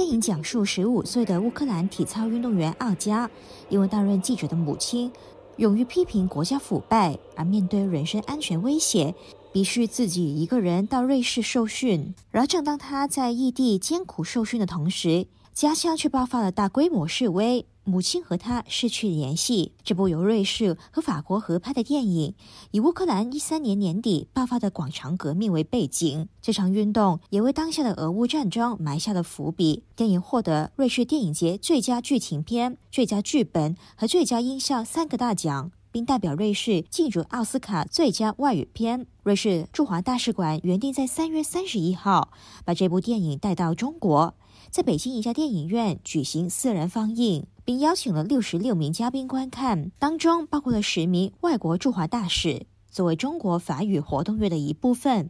电影讲述十五岁的乌克兰体操运动员奥加，因为担任记者的母亲勇于批评国家腐败而面对人身安全威胁，必须自己一个人到瑞士受训。而正当他在异地艰苦受训的同时，家乡却爆发了大规模示威。母亲和他失去联系。这部由瑞士和法国合拍的电影，以乌克兰一三年年底爆发的广场革命为背景，这场运动也为当下的俄乌战争埋下了伏笔。电影获得瑞士电影节最佳剧情片、最佳剧本和最佳音效三个大奖。并代表瑞士进入奥斯卡最佳外语片。瑞士驻华大使馆原定在三月三十一号把这部电影带到中国，在北京一家电影院举行私人放映，并邀请了六十六名嘉宾观看，当中包括了十名外国驻华大使，作为中国法语活动月的一部分。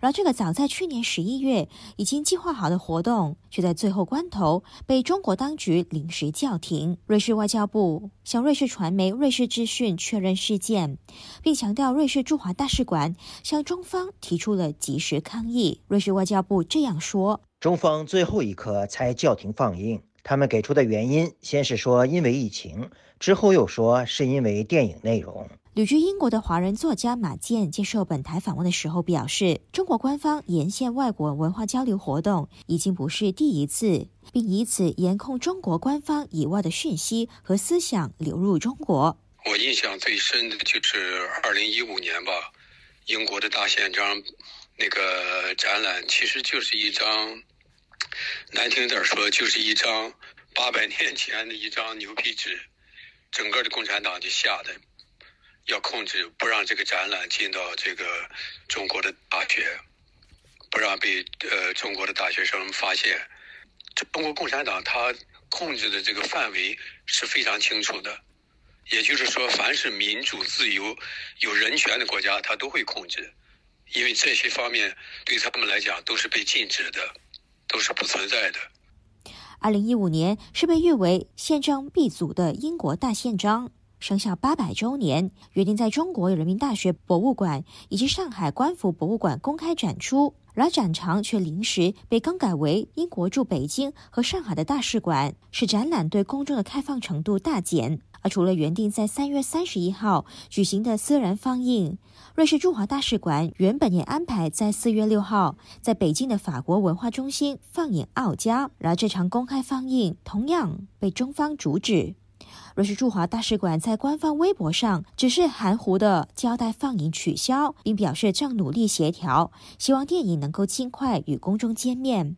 而这个早在去年十一月已经计划好的活动，却在最后关头被中国当局临时叫停。瑞士外交部向瑞士传媒《瑞士资讯》确认事件，并强调瑞士驻华大使馆向中方提出了及时抗议。瑞士外交部这样说：“中方最后一刻才叫停放映，他们给出的原因先是说因为疫情，之后又说是因为电影内容。”旅居英国的华人作家马健接受本台访问的时候表示，中国官方沿线外国文化交流活动已经不是第一次，并以此严控中国官方以外的讯息和思想流入中国。我印象最深的就是二零一五年吧，英国的大宪章那个展览，其实就是一张，难听点说就是一张八百年前的一张牛皮纸，整个的共产党就吓得。要控制，不让这个展览进到这个中国的大学，不让被呃中国的大学生发现。中国共产党他控制的这个范围是非常清楚的，也就是说，凡是民主自由、有人权的国家，他都会控制，因为这些方面对他们来讲都是被禁止的，都是不存在的。二零一五年是被誉为“宪章 B 组”的英国大宪章。生效八百周年，约定在中国人民大学博物馆以及上海官府博物馆公开展出，然而展场却临时被更改为英国驻北京和上海的大使馆，使展览对公众的开放程度大减。而除了原定在三月三十一号举行的私人放映，瑞士驻华大使馆原本也安排在四月六号在北京的法国文化中心放映《奥加》，然而这场公开放映同样被中方阻止。瑞士驻华大使馆在官方微博上只是含糊地交代放映取消，并表示正努力协调，希望电影能够尽快与公众见面。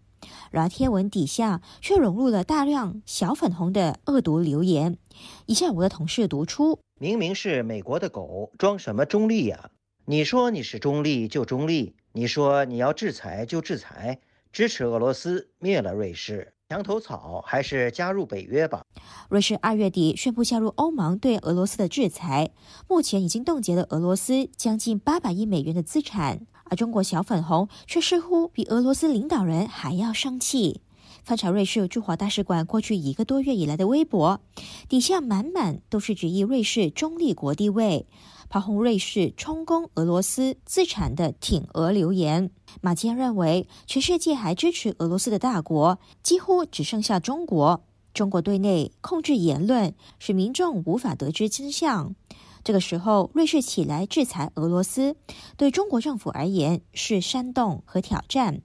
然而，贴文底下却融入了大量小粉红的恶毒留言。以下我的同事读出：明明是美国的狗，装什么中立呀？你说你是中立就中立，你说你要制裁就制裁，支持俄罗斯灭了瑞士。墙头草还是加入北约吧。瑞士二月底宣布加入欧盟对俄罗斯的制裁，目前已经冻结了俄罗斯将近八百亿美元的资产，而中国小粉红却似乎比俄罗斯领导人还要生气。翻查瑞士驻华大使馆过去一个多月以来的微博，底下满满都是质疑瑞士中立国地位。炮轰瑞士充公俄罗斯自产的挺俄留言。马坚认为，全世界还支持俄罗斯的大国几乎只剩下中国。中国对内控制言论，使民众无法得知真相。这个时候，瑞士起来制裁俄罗斯，对中国政府而言是煽动和挑战，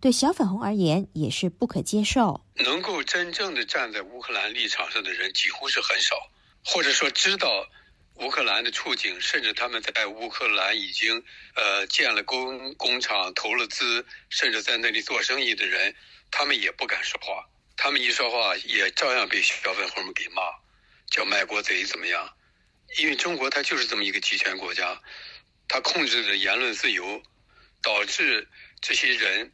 对小粉红而言也是不可接受。能够真正的站在乌克兰立场上的人几乎是很少，或者说知道。乌克兰的处境，甚至他们在乌克兰已经呃建了工工厂、投了资，甚至在那里做生意的人，他们也不敢说话。他们一说话，也照样被小粉红们给骂，叫卖国贼怎么样？因为中国它就是这么一个集权国家，它控制着言论自由，导致这些人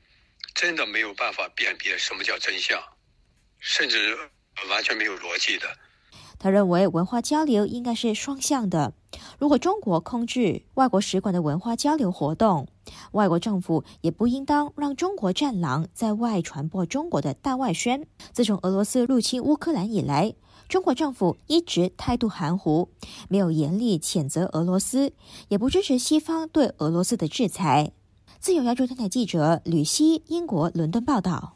真的没有办法辨别什么叫真相，甚至完全没有逻辑的。他认为文化交流应该是双向的。如果中国控制外国使馆的文化交流活动，外国政府也不应当让中国“战狼”在外传播中国的大外宣。自从俄罗斯入侵乌克兰以来，中国政府一直态度含糊，没有严厉谴责俄罗斯，也不支持西方对俄罗斯的制裁。自由亚洲电台记者吕希英国伦敦报道。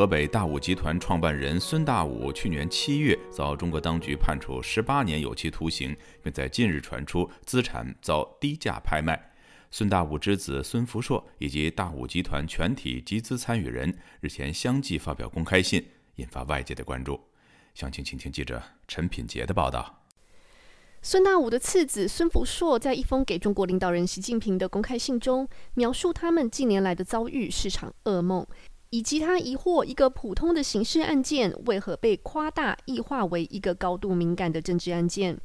河北大武集团创办人孙大武去年七月遭中国当局判处十八年有期徒刑，并在近日传出资产遭低价拍卖。孙大武之子孙福硕以及大武集团全体集资参与人日前相继发表公开信，引发外界的关注。详情，请听记者陈品杰的报道。孙大武的次子孙福硕在一封给中国领导人习近平的公开信中，描述他们近年来的遭遇是场噩梦。以及他疑惑，一个普通的刑事案件为何被夸大、异化为一个高度敏感的政治案件？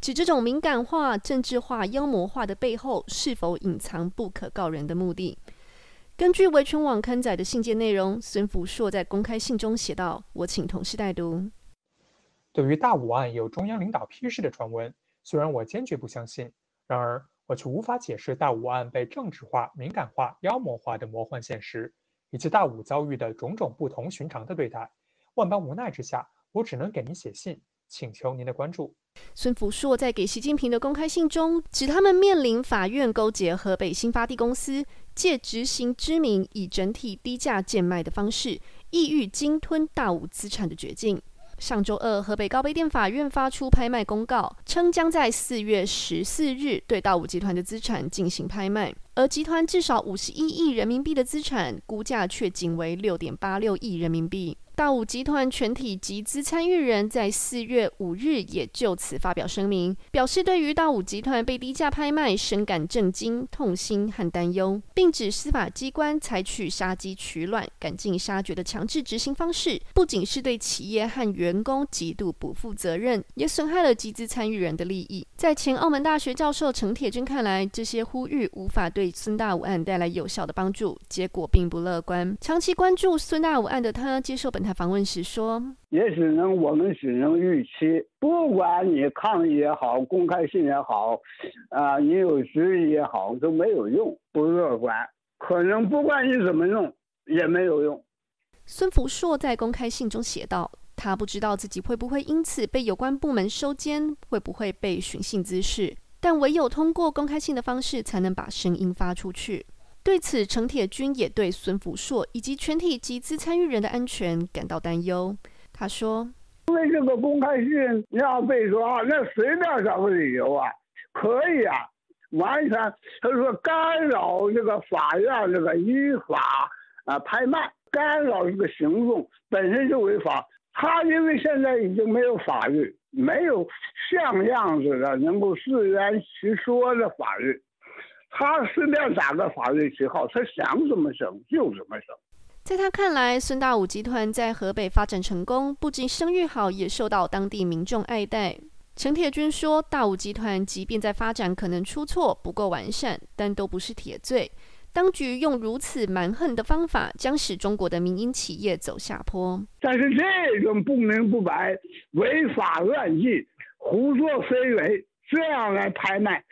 指这种敏感化、政治化、妖魔化的背后，是否隐藏不可告人的目的？根据维权网刊载的信件内容，孙福硕在公开信中写道：“我请同事代读。对于大武案有中央领导批示的传闻，虽然我坚决不相信，然而我却无法解释大武案被政治化、敏感化、妖魔化的魔幻现实。”以及大武遭遇的种种不同寻常的对待，万般无奈之下，我只能给您写信，请求您的关注。孙福硕在给习近平的公开信中，指他们面临法院勾结河北新发地公司，借执行之名，以整体低价贱卖的方式，意欲鲸吞大武资产的绝境。上周二，河北高碑店法院发出拍卖公告，称将在四月十四日对大武集团的资产进行拍卖。而集团至少五十一亿人民币的资产估价，却仅为六点八六亿人民币。大武集团全体集资参与人在四月五日也就此发表声明，表示对于大武集团被低价拍卖深感震惊、痛心和担忧，并指司法机关采取杀鸡取卵、赶尽杀绝的强制执行方式，不仅是对企业和员工极度不负责任，也损害了集资参与人的利益。在前澳门大学教授陈铁军看来，这些呼吁无法对孙大武案带来有效的帮助，结果并不乐观。长期关注孙大武案的他接受本台访问时说：“也只能我们只能预期，不管你抗议也好，公开信也好，啊，你有实力也好，都没有用，不乐观。可能不管你怎么弄也没有用。”孙福硕在公开信中写道。他不知道自己会不会因此被有关部门收监，会不会被寻衅滋事？但唯有通过公开信的方式，才能把声音发出去。对此，程铁军也对孙福硕以及全体集资参与人的安全感到担忧。他说：“因为这个公开信要被说那随便找个理由啊，可以啊，完全他说干扰这个法院这个依法啊拍卖，干扰这个行动本身就违法。”他因为现在已经没有法律，没有像样子的能够自圆其说的法律，他随便打个法律旗号，他想怎么省就怎么省。在他看来，孙大武集团在河北发展成功，不仅声誉好，也受到当地民众爱戴。陈铁军说，大武集团即便在发展可能出错、不够完善，但都不是铁罪。当局用如此蛮横的方法，将使中国的民营企业走下坡。但是这种不明不白、违法乱纪、胡作非为，这样来拍卖，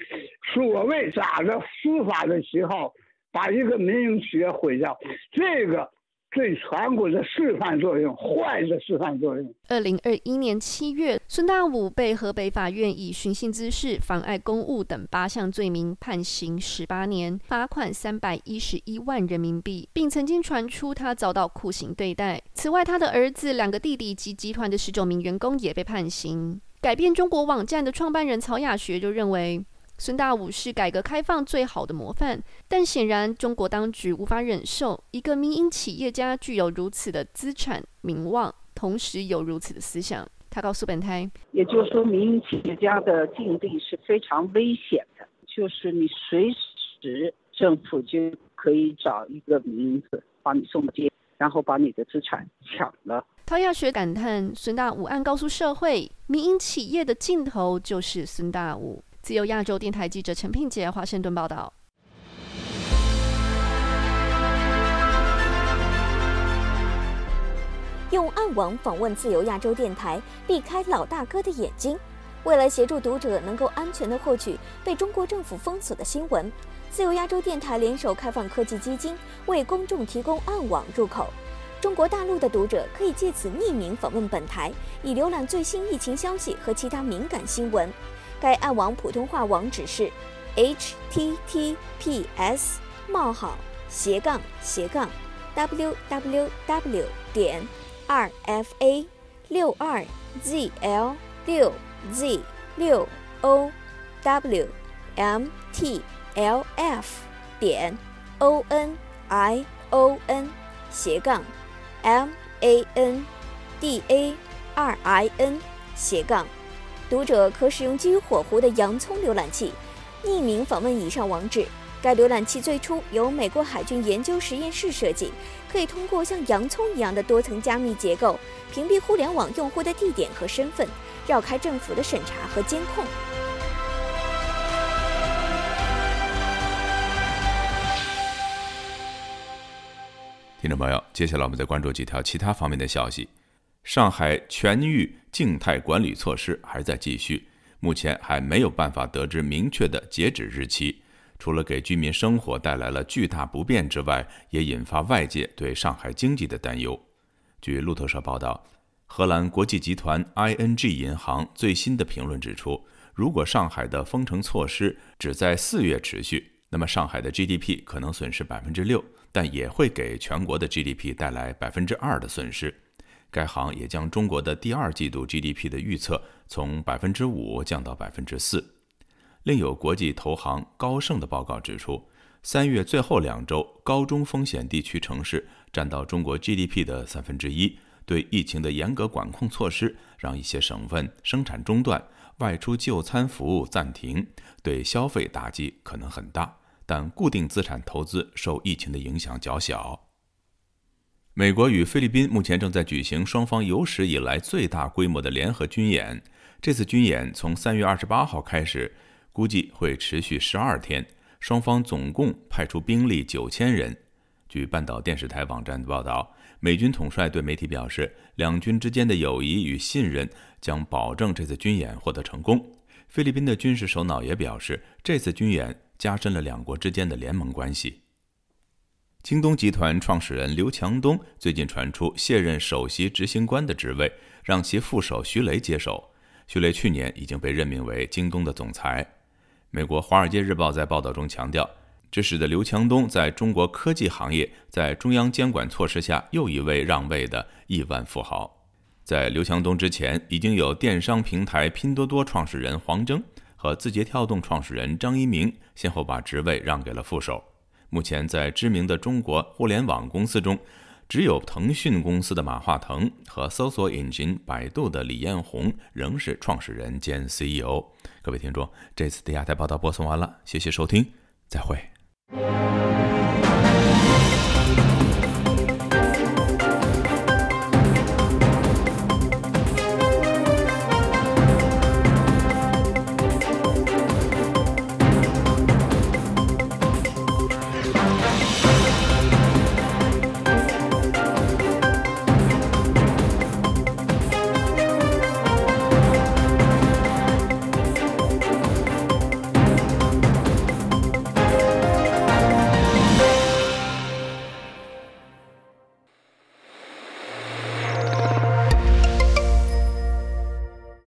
所谓打着司法的旗号，把一个民营企业毁掉，这个。最全国的示范作用，坏的示范作用。二零二一年七月，孙大武被河北法院以寻衅滋事、妨碍公务等八项罪名判刑十八年，罚款三百一十一万人民币，并曾经传出他遭到酷刑对待。此外，他的儿子、两个弟弟及集团的十九名员工也被判刑。改变中国网站的创办人曹雅学就认为。孙大武是改革开放最好的模范，但显然中国当局无法忍受一个民营企业家具有如此的资产名望，同时有如此的思想。他告诉本台：“也就是说，民营企业家的境地是非常危险的，就是你随时政府就可以找一个名字把你送进，然后把你的资产抢了。”陶亚雪感叹：“孙大武案告诉社会，民营企业的尽头就是孙大武。”自由亚洲电台记者陈品杰华盛顿报道：用暗网访问自由亚洲电台，避开老大哥的眼睛。为了协助读者能够安全的获取被中国政府封锁的新闻，自由亚洲电台联手开放科技基金，为公众提供暗网入口。中国大陆的读者可以借此匿名访问本台，以浏览最新疫情消息和其他敏感新闻。该暗网普通话网址是：h t t p s 冒号斜杠斜杠 w w w 点 r f a 六二 z l 六 z 六 o w m t l f 点 o n i o n 斜杠 m a n d a r i n 斜杠读者可使用基于火狐的洋葱浏览器，匿名访问以上网址。该浏览器最初由美国海军研究实验室设计，可以通过像洋葱一样的多层加密结构，屏蔽互联网用户的地点和身份，绕开政府的审查和监控。听众朋友，接下来我们再关注几条其他方面的消息。上海全域静态管理措施还在继续，目前还没有办法得知明确的截止日期。除了给居民生活带来了巨大不便之外，也引发外界对上海经济的担忧。据路透社报道，荷兰国际集团 ING 银行最新的评论指出，如果上海的封城措施只在四月持续，那么上海的 GDP 可能损失百分之六，但也会给全国的 GDP 带来百分之二的损失。该行也将中国的第二季度 GDP 的预测从百分之五降到百分之四。另有国际投行高盛的报告指出，三月最后两周，高中风险地区城市占到中国 GDP 的三分之一。对疫情的严格管控措施让一些省份生产中断，外出就餐服务暂停，对消费打击可能很大。但固定资产投资受疫情的影响较小。美国与菲律宾目前正在举行双方有史以来最大规模的联合军演。这次军演从三月二十八号开始，估计会持续十二天。双方总共派出兵力九千人。据半岛电视台网站报道，美军统帅对媒体表示，两军之间的友谊与信任将保证这次军演获得成功。菲律宾的军事首脑也表示，这次军演加深了两国之间的联盟关系。京东集团创始人刘强东最近传出卸任首席执行官的职位，让其副手徐雷接手。徐雷去年已经被任命为京东的总裁。美国《华尔街日报》在报道中强调，这使得刘强东在中国科技行业在中央监管措施下又一位让位的亿万富豪。在刘强东之前，已经有电商平台拼多多创始人黄峥和字节跳动创始人张一鸣先后把职位让给了副手。目前，在知名的中国互联网公司中，只有腾讯公司的马化腾和搜索引擎百度的李彦宏仍是创始人兼 CEO。各位听众，这次的亚太报道播送完了，谢谢收听，再会。